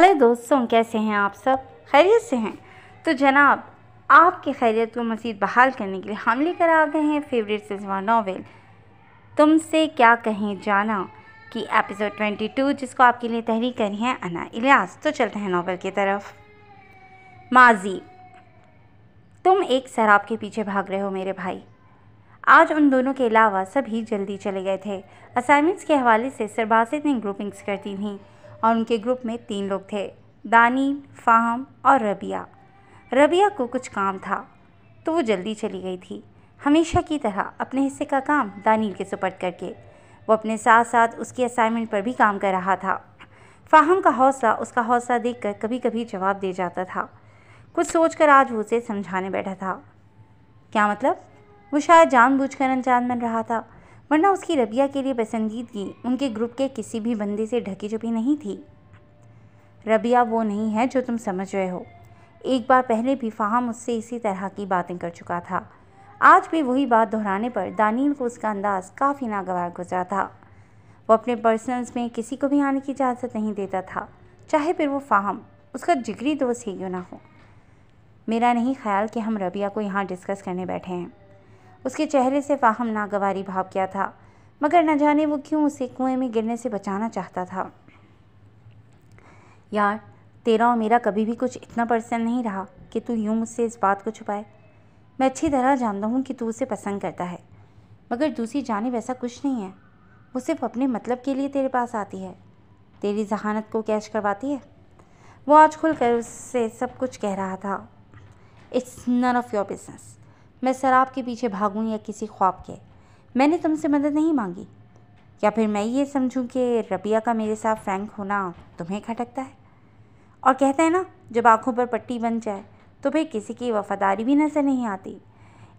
Hello दोस्तों कैसे हैं आप सब खैरियत से हैं तो जनाब आपकी खैरियत को मज़ीद बहाल करने के लिए हम लेकर आ गए हैं फेवरेट सिनेमा नावल तुमसे क्या कहें जाना कि एपिसोड 22 जिसको आपके लिए तहरीर करी है अना इलियास तो चलते हैं नावल की तरफ माजी तुम एक शराब के पीछे भाग रहे हो मेरे भाई आज उन दोनों के अलावा सभी जल्दी चले गए थे असाइनमेंट्स के हवाले से सरबासित ने ग्रुपिंग्स कर दी थी और उनके ग्रुप में तीन लोग थे दानी फाहम और रबिया रबिया को कुछ काम था तो वो जल्दी चली गई थी हमेशा की तरह अपने हिस्से का काम दानील के सुपट करके वो अपने साथ साथ उसकी असाइनमेंट पर भी काम कर रहा था फाहम का हौसला उसका हौसला कर कभी कभी जवाब दे जाता था कुछ सोचकर आज वो उसे समझाने बैठा था क्या मतलब वो शायद जानबूझकर अनजान बन रहा था वरना उसकी रबिया के लिए पसंदीदगी उनके ग्रुप के किसी भी बंदे से ढकी छुपी नहीं थी रबिया वो नहीं है जो तुम समझ रहे हो एक बार पहले भी फ़ाहम उससे इसी तरह की बातें कर चुका था आज भी वही बात दोहराने पर दानील को उसका अंदाज़ काफ़ी नागवार गुजरा था वो अपने पर्सनल्स में किसी को भी आने की इजाज़त नहीं देता था चाहे फिर वो फ़ाहम उसका जिगरी दोस्त ही क्यों ना हो मेरा नहीं ख्याल कि हम रबिया को यहाँ डिस्कस करने बैठे हैं उसके चेहरे से फाहम नागवारी भाव क्या था मगर न जाने वो क्यों उसे कुएं में गिरने से बचाना चाहता था यार तेरा और मेरा कभी भी कुछ इतना पर्सन नहीं रहा कि तू यूँ मुझसे इस बात को छुपाए मैं अच्छी तरह जानता हूँ कि तू उसे पसंद करता है मगर दूसरी जानब ऐसा कुछ नहीं है वो सिर्फ अपने मतलब के लिए तेरे पास आती है तेरी जहानत को कैश करवाती है वो आज खुल कर उससे सब कुछ कह रहा था it's none of your business मैं शराब के पीछे भागूं या किसी ख्वाब के मैंने तुमसे मदद नहीं मांगी या फिर मैं ये समझूं कि रबिया का मेरे साथ फ्रैंक होना तुम्हें खटकता है और कहते हैं ना जब आंखों पर पट्टी बन जाए तो फिर किसी की वफादारी भी नज़र नहीं आती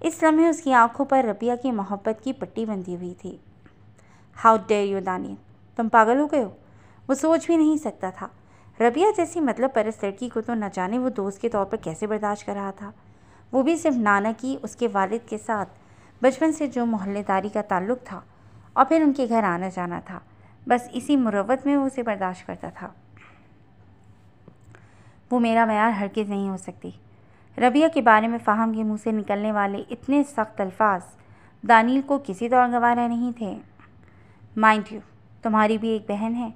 इस समय उसकी आंखों पर रबिया की मोहब्बत की पट्टी बंधी हुई थी हाउ डे यू दानी तुम पागल हो गए हो वो सोच भी नहीं सकता था रबिया जैसी मतलब परस लड़की को तो न जाने वो दोस्त के तौर पर कैसे बर्दाश्त कर रहा था वो भी सिर्फ नाना की उसके वालिद के साथ बचपन से जो मोहल्लेदारी का ताल्लुक़ था और फिर उनके घर आना जाना था बस इसी मुरवत में वो उसे बर्दाश्त करता था वो मेरा मैार हरगिज़ नहीं हो सकती रबिया के बारे में फ़ाहम के मुंह से निकलने वाले इतने सख्त अल्फाज दानील को किसी तौर तो गवारा नहीं थे माइंड यू तुम्हारी भी एक बहन है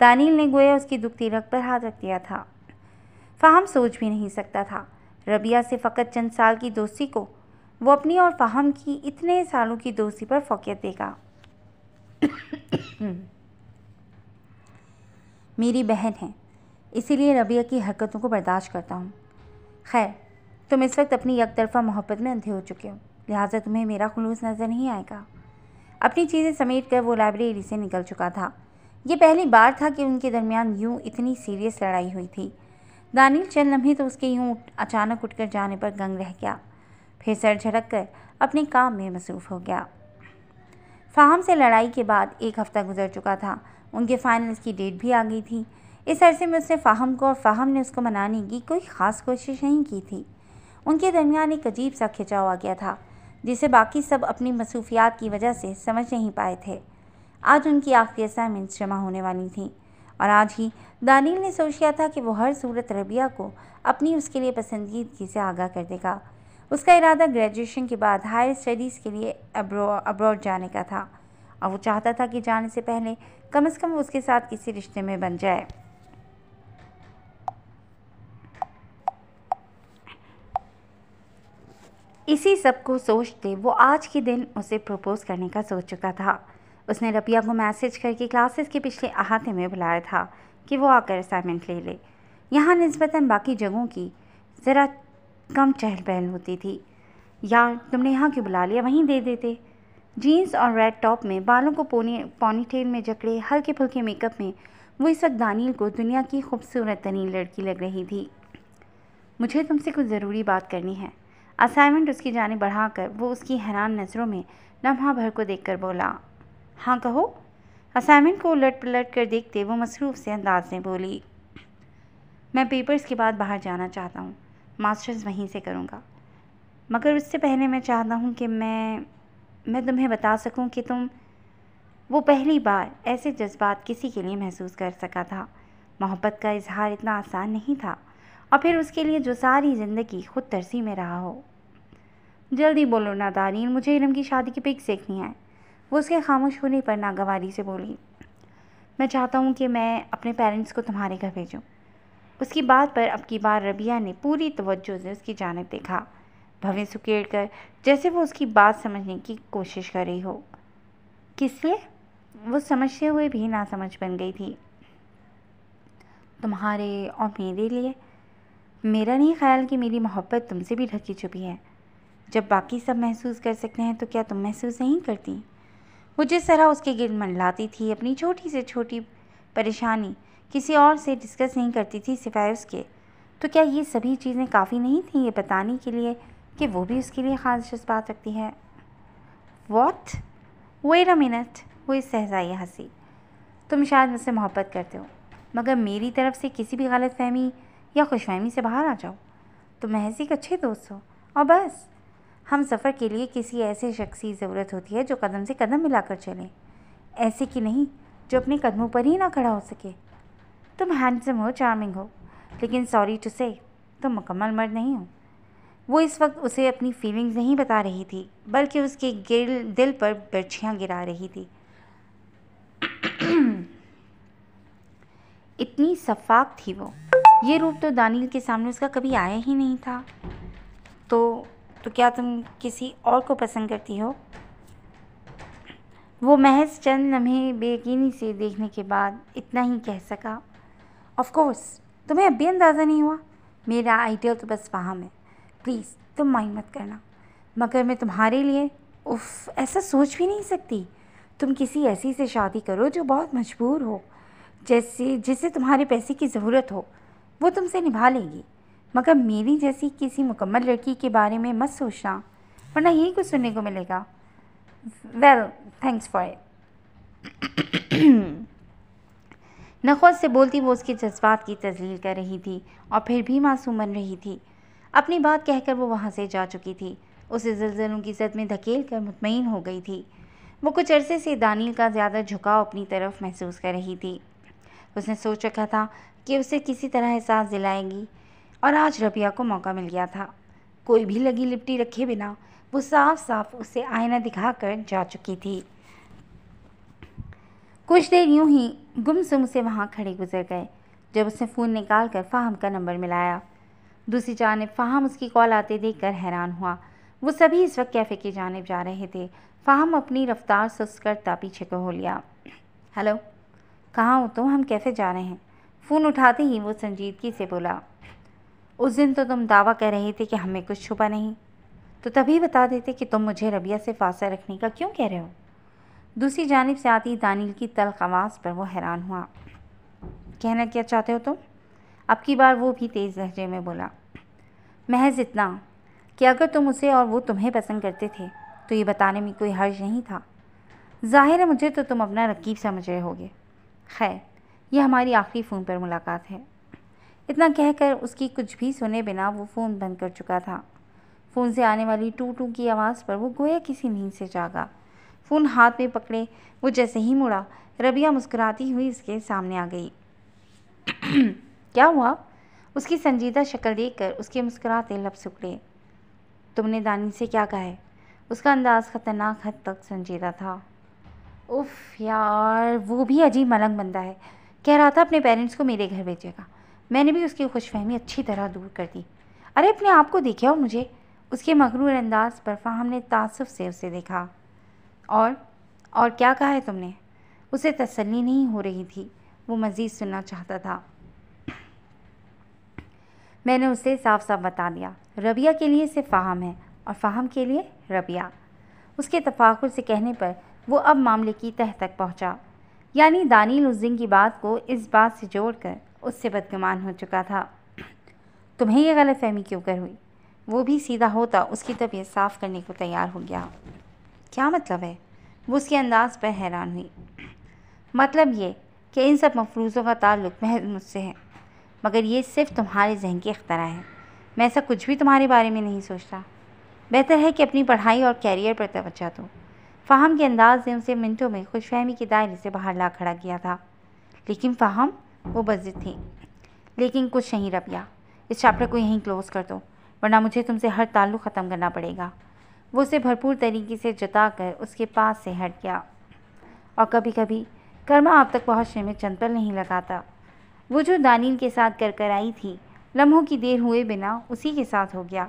दानील ने गोया उसकी दुखती रख पर हाथ रख दिया था फ़ाहम सोच भी नहीं सकता था रबिया से फ़कत चंद साल की दोस्ती को वो अपनी और फ़ाहम की इतने सालों की दोस्ती पर फोकियत देगा हम्म। मेरी बहन है इसीलिए रबिया की हरकतों को बर्दाश्त करता हूँ खैर तुम इस वक्त अपनी यकतरफा मोहब्बत में अंधे हो चुके हो लिहाजा तुम्हें मेरा खलूस नज़र नहीं आएगा अपनी चीज़ें समेट कर वो लाइब्रेरी से निकल चुका था ये पहली बार था कि उनके दरमियान यूँ इतनी सीरियस लड़ाई हुई थी दानिल चंद लम्हे तो उसके यूँ अचानक उठकर जाने पर गंग रह गया फिर सर झड़क कर अपने काम में मसरूफ़ हो गया फाहम से लड़ाई के बाद एक हफ़्ता गुजर चुका था उनके फाइनल्स की डेट भी आ गई थी इस अरसे में उसने फाहम को और फाहम ने उसको मनाने की कोई ख़ास कोशिश नहीं की थी उनके दरमियान एक अजीब सा खिंचाव आ गया था जिसे बाकी सब अपनी मसरूफियात की वजह से समझ नहीं पाए थे आज उनकी आखिरी असाइनमेंट्स जमा होने वाली थी और आज ही दानील ने सोच लिया था कि वो हर सूरत रबिया को अपनी उसके लिए पसंदीदगी से आगाह कर देगा उसका इरादा ग्रेजुएशन के बाद हायर स्टडीज़ के लिए अब्रॉड जाने का था और वो चाहता था कि जाने से पहले कम से कम उसके साथ किसी रिश्ते में बन जाए इसी सब को सोचते वो आज के दिन उसे प्रपोज़ करने का सोच चुका था उसने रबिया को मैसेज करके क्लासेस के पिछले अहाते में बुलाया था कि वो आकर असाइनमेंट ले ले यहाँ नस्बता बाकी जगहों की ज़रा कम चहल पहल होती थी यार तुमने यहाँ क्यों बुला लिया वहीं दे देते जीन्स और रेड टॉप में बालों को पोनी पोनीटेल में जकड़े हल्के फुल्के मेकअप में वो इस वक्त दानील को दुनिया की खूबसूरत तरीन लड़की लग रही थी मुझे तुमसे कुछ ज़रूरी बात करनी है असाइनमेंट उसकी जाने बढ़ाकर वो उसकी हैरान नज़रों में लम्हा भर को देखकर बोला हाँ कहो असाइनमेंट को उलट पलट कर देखते वो मसरूफ़ से अंदाज में बोली मैं पेपर्स के बाद बाहर जाना चाहता हूँ मास्टर्स वहीं से करूँगा मगर उससे पहले मैं चाहता हूँ कि मैं मैं तुम्हें बता सकूँ कि तुम वो पहली बार ऐसे जज्बात किसी के लिए महसूस कर सका था मोहब्बत का इजहार इतना आसान नहीं था और फिर उसके लिए जो सारी ज़िंदगी खुद तरसी में रहा हो जल्दी बोलो ना दारीन मुझे इलम की शादी की पिक सीखनी है वो उसके खामोश होने पर नागवारी से बोली मैं चाहता हूँ कि मैं अपने पेरेंट्स को तुम्हारे घर भेजूँ उसकी बात पर अब की बार रबिया ने पूरी तवज्जो से उसकी जानब देखा भवें सुकेड़ कर जैसे वो उसकी बात समझने की कोशिश कर रही हो किस वो समझते हुए भी ना समझ बन गई थी तुम्हारे और मेरे लिए मेरा नहीं ख्याल कि मेरी मोहब्बत तुमसे भी ढकी छुपी है जब बाकी सब महसूस कर सकते हैं तो क्या तुम महसूस नहीं करती वो जिस तरह उसके गिर मंडलाती थी अपनी छोटी से छोटी परेशानी किसी और से डिस्कस नहीं करती थी सिवाय उसके तो क्या ये सभी चीज़ें काफ़ी नहीं थी ये बताने के लिए कि वो भी उसके लिए ख़ास जज्बात रखती है वॉट वेट अ मिनट हुई सहजाई हंसी तुम शायद मुझसे मोहब्बत करते हो मगर मेरी तरफ से किसी भी गलत फहमी या खुशफहमी से बाहर आ जाओ तुम महज एक अच्छे दोस्त हो और बस हम सफ़र के लिए किसी ऐसे शख्स की ज़रूरत होती है जो कदम से कदम मिलाकर चले ऐसे कि नहीं जो अपने कदमों पर ही ना खड़ा हो सके तुम हैंडसम हो चार्मिंग हो लेकिन सॉरी टू से तुम मुकम्मल मर्द नहीं हो वो इस वक्त उसे अपनी फीलिंग्स नहीं बता रही थी बल्कि उसके गिल दिल पर बर्छियाँ गिरा रही थी इतनी शफाक थी वो ये रूप तो दानिल के सामने उसका कभी आया ही नहीं था तो तो क्या तुम किसी और को पसंद करती हो वो महज चंद लम्हे बेकीनी से देखने के बाद इतना ही कह सका ऑफ़ कोर्स तुम्हें अभी अंदाज़ा नहीं हुआ मेरा आइडियल तो बस वहाँ है प्लीज़ तुम माइंड मत करना मगर मैं तुम्हारे लिए उफ ऐसा सोच भी नहीं सकती तुम किसी ऐसी से शादी करो जो बहुत मजबूर हो जैसे जिसे तुम्हारे पैसे की ज़रूरत हो वो तुमसे निभा लेगी मगर मेरी जैसी किसी मुकम्मल लड़की के बारे में मत सोचना वरना यही कुछ सुनने को मिलेगा वेल थैंक्स फॉर इट नखोज से बोलती वो उसके जज्बात की तजलील कर रही थी और फिर भी मासूम बन रही थी अपनी बात कहकर वो वहाँ से जा चुकी थी उसे जलजलों की जद में धकेल कर मुतमिन हो गई थी वो कुछ अरसे से दानिल का ज़्यादा झुकाव अपनी तरफ महसूस कर रही थी उसने सोच रखा था कि उसे किसी तरह एहसास दिलाएगी और आज रबिया को मौका मिल गया था कोई भी लगी लिपटी रखे बिना वो साफ साफ उसे आईना दिखाकर जा चुकी थी कुछ देर यूं ही गुमसुम से वहाँ खड़े गुजर गए जब उसने फ़ोन निकाल कर फ़ाहम का नंबर मिलाया दूसरी जानब फ़ाहम उसकी कॉल आते देख कर हैरान हुआ वो सभी इस वक्त कैफ़े की जानब जा रहे थे फ़ाहम अपनी रफ़्तार सुस्त करता पीछे को हो लिया हेलो कहाँ हो तुम तो हम कैफ़े जा रहे हैं फ़ोन उठाते ही वो संजीदगी से बोला उस दिन तो तुम दावा कर रहे थे कि हमें कुछ छुपा नहीं तो तभी बता देते कि तुम मुझे रबिया से फासला रखने का क्यों कह रहे हो दूसरी जानब से आती दानिल की तलख आवाज़ पर वो हैरान हुआ कहना क्या चाहते हो तुम अब की बार वो भी तेज़ लहजे में बोला महज इतना कि अगर तुम उसे और वो तुम्हें पसंद करते थे तो ये बताने में कोई हर्ज नहीं था ज़ाहिर है मुझे तो तुम अपना रकीब समझ रहे होगे खैर यह हमारी आखिरी फ़ोन पर मुलाकात है इतना कहकर उसकी कुछ भी सुने बिना वो फ़ोन बंद कर चुका था फ़ोन से आने वाली टू टू की आवाज़ पर वो गोया किसी नींद से जागा फ़ोन हाथ में पकड़े वो जैसे ही मुड़ा रबिया मुस्कुराती हुई उसके सामने आ गई क्या हुआ उसकी संजीदा शक्ल देखकर उसके मुस्कुराते लब सुकड़े तुमने दानी से क्या कहा है उसका अंदाज़ ख़तरनाक हद तक संजीदा था उफ यार वो भी अजीब मलंग बंदा है कह रहा था अपने पेरेंट्स को मेरे घर भेजेगा मैंने भी उसकी खुशफहमी अच्छी तरह दूर कर दी अरे अपने आप को देखे और मुझे उसके मकरूर अंदाज पर फ़ाहम ने तासुफ से उसे देखा और और क्या कहा है तुमने उसे तसल्ली नहीं हो रही थी वो मज़ीद सुनना चाहता था मैंने उसे साफ साफ बता दिया रबिया के लिए सिर्फ़ फ़ाहम है और फ़ाहम के लिए रबिया उसके तफाकुर से कहने पर वो अब मामले की तह तक पहुंचा। यानी दानी लुजिंग की बात को इस बात से जोड़कर उससे बदगुमान हो चुका था तुम्हें यह गलत फहमी क्यों कर हुई वो भी सीधा होता उसकी तबीयत साफ़ करने को तैयार हो गया क्या मतलब है वो उसके अंदाज पर हैरान हुई मतलब ये कि इन सब मफरूज़ों का ताल्लुक महज मुझसे है मगर ये सिर्फ तुम्हारे जहन की अख्तरा है मैं ऐसा कुछ भी तुम्हारे बारे में नहीं सोचता बेहतर है कि अपनी पढ़ाई और कैरियर पर तवज्जो दो फ़ाहम के अंदाज ने उसे मिनटों में खुशफहमी के दायरे से बाहर ला खड़ा किया था लेकिन फ़ाहम वो बजे थी लेकिन कुछ नहीं रबिया इस चैप्टर को यहीं क्लोज़ कर दो वरना मुझे तुमसे हर ताल्लुक़ ख़त्म करना पड़ेगा वो उसे भरपूर तरीके से जता कर उसके पास से हट गया और कभी कभी कर्मा आप तक पहुँचने में चंपल नहीं लगाता वो जो दानिल के साथ कर कर आई थी लम्हों की देर हुए बिना उसी के साथ हो गया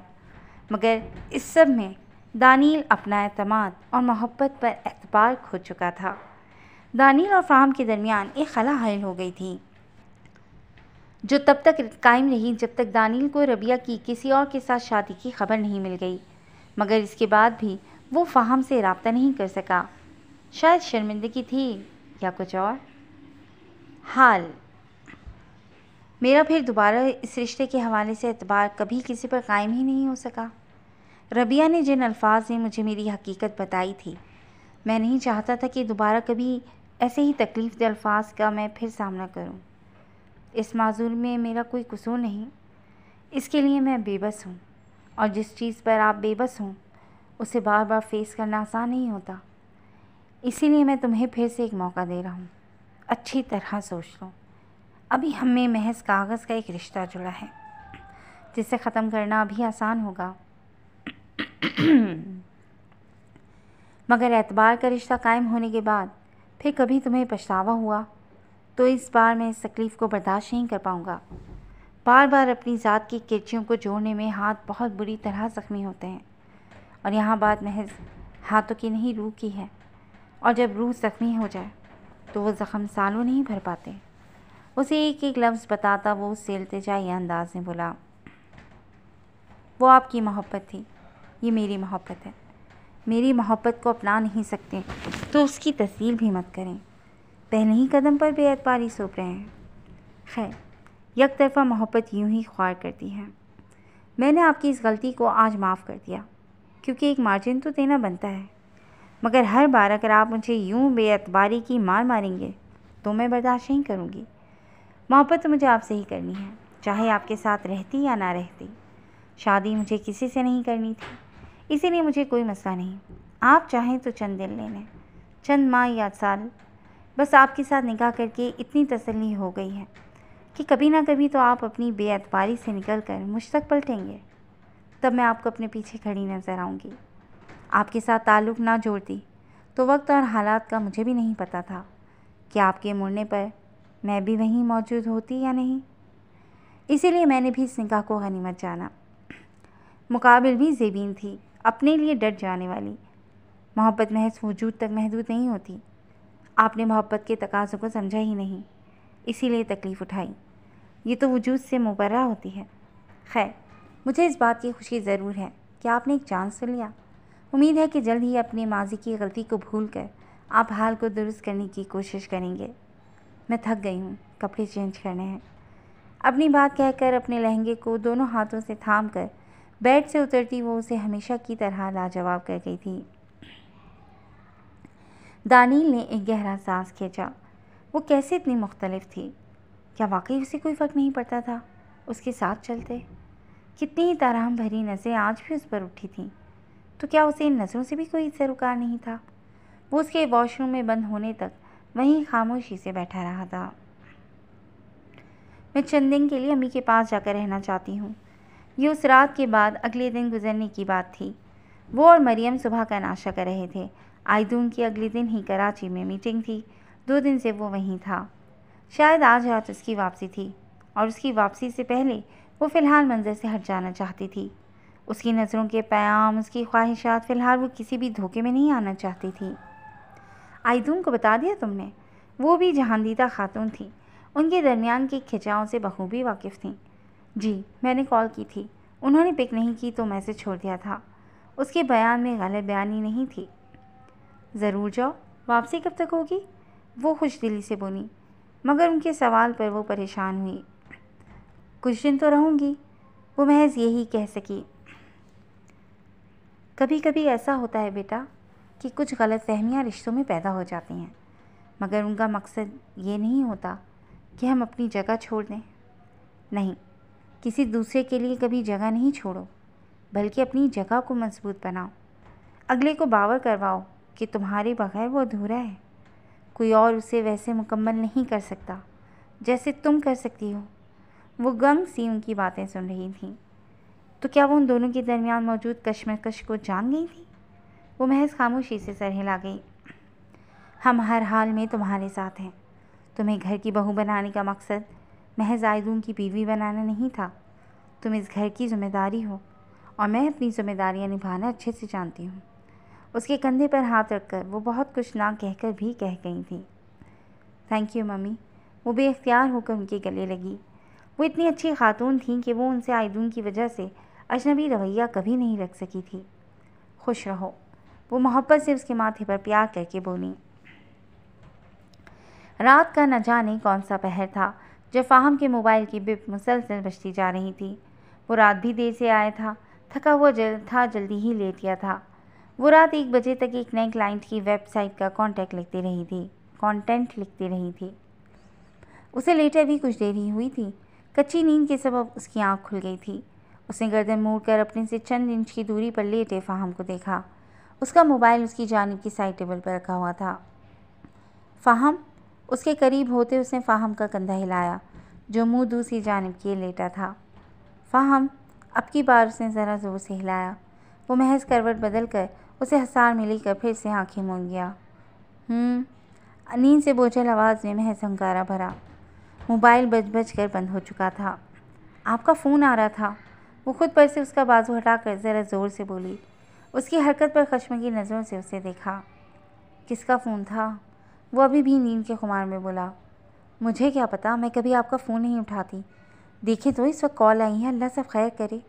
मगर इस सब में दानिल अपना अतमाद और मोहब्बत पर एतबार खो चुका था दानिल और फ़ाहम के दरमियान एक खला हायल हो गई थी जो तब तक कायम रही जब तक दानील को रबिया की किसी और के साथ शादी की खबर नहीं मिल गई मगर इसके बाद भी वो फ़ाहम से रबता नहीं कर सका शायद शर्मिंदगी थी या कुछ और हाल मेरा फिर दोबारा इस रिश्ते के हवाले से एतबार कभी किसी पर कायम ही नहीं हो सका रबिया ने जिन अल्फाज में मुझे मेरी हकीकत बताई थी मैं नहीं चाहता था कि दोबारा कभी ऐसे ही तकलीफ दे अल्फाज का मैं फिर सामना करूं। इस माजूर में मेरा कोई कसूर नहीं इसके लिए मैं बेबस हूँ और जिस चीज़ पर आप बेबस हों उसे बार बार फेस करना आसान नहीं होता इसीलिए मैं तुम्हें फिर से एक मौका दे रहा हूँ अच्छी तरह सोच लो अभी हमें महज कागज़ का एक रिश्ता जुड़ा है जिसे ख़त्म करना अभी आसान होगा मगर एतबार का रिश्ता कायम होने के बाद फिर कभी तुम्हें पछतावा हुआ तो इस बार मैं इस तकलीफ़ को बर्दाश्त नहीं कर पाऊँगा बार बार अपनी ज़ात की किरचियों को जोड़ने में हाथ बहुत बुरी तरह ज़ख्मी होते हैं और यहाँ बात महज हाथों की नहीं रूह की है और जब रूह ज़ख्मी हो जाए तो वो ज़ख़म सालों नहीं भर पाते उसे एक एक लफ्ज़ बताता वो जाए यह अंदाज में बोला वो आपकी मोहब्बत थी ये मेरी मोहब्बत है मेरी मोहब्बत को अपना नहीं सकते तो उसकी तस्वीर भी मत करें पहले ही कदम पर बेअतबारी सौंप रहे हैं खैर यक तरफा मोहब्बत यूं ही ख्वार करती है मैंने आपकी इस गलती को आज माफ़ कर दिया क्योंकि एक मार्जिन तो देना बनता है मगर हर बार अगर आप मुझे यूं बेअतबारी की मार मारेंगे तो मैं बर्दाश्त नहीं करूँगी मोहब्बत तो मुझे आपसे ही करनी है चाहे आपके साथ रहती या ना रहती शादी मुझे किसी से नहीं करनी थी इसीलिए मुझे कोई मसला नहीं आप चाहें तो चंद दिन ले लें चंद माह या साल बस आपके साथ निकाह करके इतनी तसल्ली हो गई है कि कभी ना कभी तो आप अपनी बेअतबारी से निकल कर मुझ तक पलटेंगे तब मैं आपको अपने पीछे खड़ी नज़र आऊँगी आपके साथ ताल्लुक़ ना जोड़ती तो वक्त और हालात का मुझे भी नहीं पता था कि आपके मुड़ने पर मैं भी वहीं मौजूद होती या नहीं इसीलिए मैंने भी इस निकाह को गनीमत जाना मुकाबिल भी जेबीन थी अपने लिए डट जाने वाली मोहब्बत महज वजूद तक महदूद नहीं होती आपने मोहब्बत के तकाज़ों को समझा ही नहीं इसीलिए तकलीफ़ उठाई ये तो वजूद से मुबर्रा होती है खैर मुझे इस बात की खुशी ज़रूर है कि आपने एक चांस तो लिया उम्मीद है कि जल्द ही अपने माजी की गलती को भूल कर आप हाल को दुरुस्त करने की कोशिश करेंगे मैं थक गई हूँ कपड़े चेंज करने हैं अपनी बात कहकर अपने लहंगे को दोनों हाथों से थाम कर बेड से उतरती वो उसे हमेशा की तरह लाजवाब कर गई थी दानील ने एक गहरा सांस खींचा वो कैसे इतनी मुख्तलिफ थी क्या वाकई उसे कोई फ़र्क नहीं पड़ता था उसके साथ चलते कितनी ही ताराम भरी नज़रें आज भी उस पर उठी थीं तो क्या उसे इन नज़रों से भी कोई सरोकार नहीं था वो उसके वॉशरूम में बंद होने तक वहीं खामोशी से बैठा रहा था मैं चंद दिन के लिए अम्मी के पास जाकर रहना चाहती हूँ ये उस रात के बाद अगले दिन गुजरने की बात थी वो और मरियम सुबह का नाश्ता कर रहे थे आयदून की अगले दिन ही कराची में मीटिंग थी दो दिन से वो वहीं था शायद आज रात उसकी वापसी थी और उसकी वापसी से पहले वो फ़िलहाल मंज़र से हट जाना चाहती थी उसकी नज़रों के प्याम उसकी ख्वाहिशात फ़िलहाल वो किसी भी धोखे में नहीं आना चाहती थी आयदून को बता दिया तुमने वो भी जहानदीदा खातून थी उनके दरमियान के खिंचाव से बखूबी वाकिफ़ थी जी मैंने कॉल की थी उन्होंने पिक नहीं की तो मैसेज छोड़ दिया था उसके बयान में गलत बयानी नहीं थी ज़रूर जाओ वापसी कब तक होगी वो खुश दिली से बोली मगर उनके सवाल पर वो परेशान हुई कुछ दिन तो रहूँगी वो महज यही कह सकी कभी कभी ऐसा होता है बेटा कि कुछ गलत फहमियाँ रिश्तों में पैदा हो जाती हैं मगर उनका मकसद ये नहीं होता कि हम अपनी जगह छोड़ दें नहीं किसी दूसरे के लिए कभी जगह नहीं छोड़ो बल्कि अपनी जगह को मजबूत बनाओ अगले को बावर करवाओ कि तुम्हारे बगैर वो अधूरा है कोई और उसे वैसे मुकम्मल नहीं कर सकता जैसे तुम कर सकती हो वो गंग सी उनकी बातें सुन रही थी तो क्या वो उन दोनों के दरमियान मौजूद कश्मकश को जान गई थी वो महज खामोशी से सर हिला गई हम हर हाल में तुम्हारे साथ हैं तुम्हें घर की बहू बनाने का मकसद महज आयदून की बीवी बनाना नहीं था तुम इस घर की जिम्मेदारी हो और मैं अपनी जिम्मेदारियाँ निभाना अच्छे से जानती हूँ उसके कंधे पर हाथ रखकर वो बहुत कुछ ना कहकर भी कह गई थी थैंक यू मम्मी वो बेख्तियार होकर उनके गले लगी वो इतनी अच्छी खातून थीं कि वो उनसे आयदून की वजह से अजनबी रवैया कभी नहीं रख सकी थी खुश रहो वो मोहब्बत से उसके माथे पर प्यार करके बोली रात का न जाने कौन सा पहर था जब फाहम के मोबाइल की बिप मुसलसल बजती जा रही थी वो रात भी देर से आया था थका हुआ जल था जल्दी ही लेट गया था वो रात एक बजे तक एक नए क्लाइंट की वेबसाइट का कॉन्टैक्ट लिखती रही थी कॉन्टेंट लिखती रही थी उसे लेटर भी कुछ देर ही हुई थी कच्ची नींद के सबब उसकी आंख खुल गई थी उसने गर्दन मोड़कर अपने से चंद इंच की दूरी पर लेटे फ़ाहम को देखा उसका मोबाइल उसकी जानब की साइड टेबल पर रखा हुआ था फ़ाहम उसके करीब होते उसने फ़ाहम का कंधा हिलाया जो मुंह दूसरी जानब किए लेटा था फ़ाहम अब की बार उसने ज़रा ज़ोर से हिलाया वो महज करवट बदल कर उसे हसार मिली कर फिर से आँखें मूंद गया हम्म, नींद से बोझल आवाज़ में महज हंकारा भरा मोबाइल बज बज कर बंद हो चुका था आपका फ़ोन आ रहा था वो खुद पर से उसका बाजू हटा कर ज़रा ज़ोर से बोली उसकी हरकत पर खशम की नज़रों से उसे देखा किसका फ़ोन था वो अभी भी नींद के खुमार में बोला मुझे क्या पता मैं कभी आपका फ़ोन नहीं उठाती देखे तो इस वक्त कॉल आई है अल्लाह सब खैर करे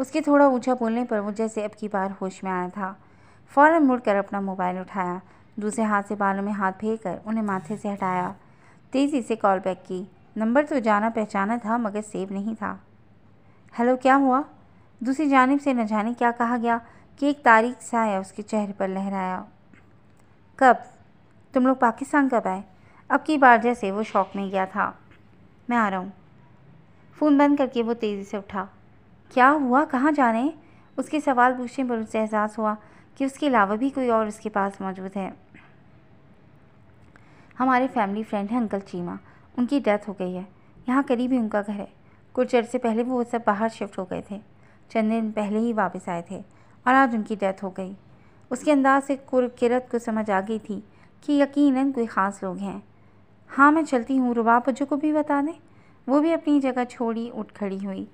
उसके थोड़ा ऊँचा बोलने पर वो जैसे अब की बार होश में आया था फ़ौरन मुड़कर अपना मोबाइल उठाया दूसरे हाथ से बालों में हाथ फेंक कर उन्हें माथे से हटाया तेज़ी से कॉल बैक की नंबर तो जाना पहचाना था मगर सेव नहीं था हेलो क्या हुआ दूसरी जानब से न जाने क्या कहा गया कि एक तारीख साया उसके चेहरे पर लहराया कब तुम लोग पाकिस्तान कब आए अब की बार जैसे वो शौक में गया था मैं आ रहा हूँ फ़ोन बंद करके वो तेज़ी से उठा क्या हुआ कहाँ जा रहे हैं उसके सवाल पूछने पर उसे एहसास हुआ कि उसके अलावा भी कोई और उसके पास मौजूद है हमारे फैमिली फ्रेंड हैं अंकल चीमा उनकी डेथ हो गई है यहाँ करीब ही उनका घर है कुछ से पहले वो सब बाहर शिफ्ट हो गए थे चंद दिन पहले ही वापस आए थे और आज उनकी डेथ हो गई उसके अंदाज से किरत को समझ आ गई थी कि यकीनन कोई ख़ास लोग हैं हाँ मैं चलती हूँ रुबाब अज्जू को भी बता दें वो भी अपनी जगह छोड़ी उठ खड़ी हुई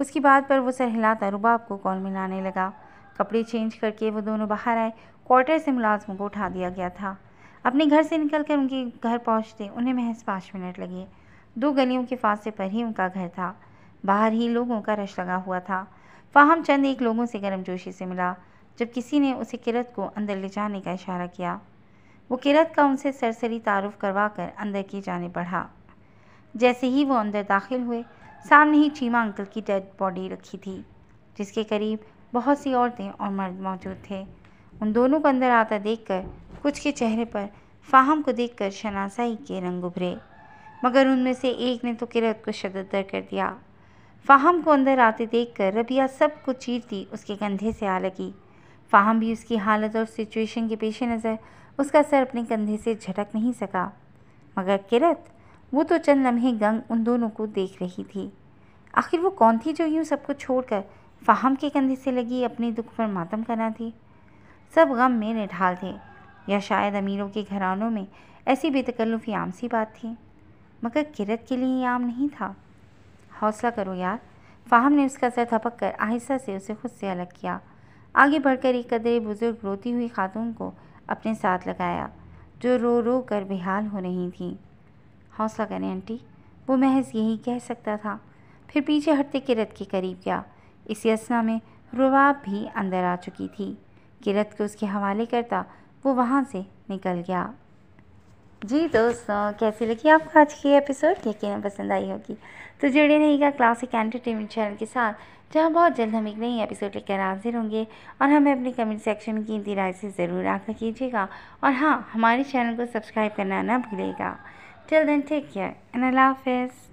उसकी बात पर वो सर हिलाता रुबाब को कॉल मिलाने लगा कपड़े चेंज करके वो दोनों बाहर आए क्वार्टर से मुलाजमों को उठा दिया गया था अपने घर से निकल कर उनके घर पहुँचते उन्हें महज पाँच मिनट लगे दो गलियों के फासले पर ही उनका घर था बाहर ही लोगों का रश लगा हुआ था फाहम चंद एक लोगों से गर्मजोशी से मिला जब किसी ने उसे किरत को अंदर ले जाने का इशारा किया वो किरत का उनसे सरसरी तारुफ करवा कर अंदर की जाने बढ़ा जैसे ही वो अंदर दाखिल हुए सामने ही चीमा अंकल की डेड बॉडी रखी थी जिसके करीब बहुत सी औरतें और मर्द मौजूद थे उन दोनों को अंदर आता देखकर कुछ के चेहरे पर फाहम को देखकर शनासाई के रंग उभरे मगर उनमें से एक ने तो किरत को शदतर कर दिया फाहम को अंदर आते देखकर रबिया सब को चीरती उसके कंधे से आ लगी फाहम भी उसकी हालत और सिचुएशन के पेश नज़र उसका सर अपने कंधे से झटक नहीं सका मगर किरत वो तो चंद लम्हे गंग उन दोनों को देख रही थी आखिर वो कौन थी जो यूँ सबको छोड़कर फ़ाहम के कंधे से लगी अपने दुख पर मातम करना थी सब गम में निढाल थे या शायद अमीरों के घरानों में ऐसी बेतकल्लुफ़ी आम सी बात थी मगर किरत के लिए आम नहीं था हौसला करो यार फ़ाहम ने उसका सर थपक कर आहिस्ता से उसे खुद से अलग किया आगे बढ़कर एक कदरे बुज़ुर्ग रोती हुई खातून को अपने साथ लगाया जो रो रो कर बेहाल हो रही थी हौसला करें आंटी वो महज यही कह सकता था फिर पीछे हटते किरत के करीब गया इसी असना में रुबाब भी अंदर आ चुकी थी किरत को उसके हवाले करता वो वहाँ से निकल गया जी दोस्तों कैसी लगी आपको आज की एपिसोड यकीन पसंद आई होगी तो जुड़े रहिएगा क्लासिक एंटरटेनमेंट चैनल के साथ जहाँ बहुत जल्द हम एक नई एपिसोड लेकर हाजिर होंगे और हमें अपने कमेंट सेक्शन में कीमती राय से ज़रूर आशा कीजिएगा और हाँ हमारे चैनल को सब्सक्राइब करना ना भूलेगा till then take care and Allah हाफिज़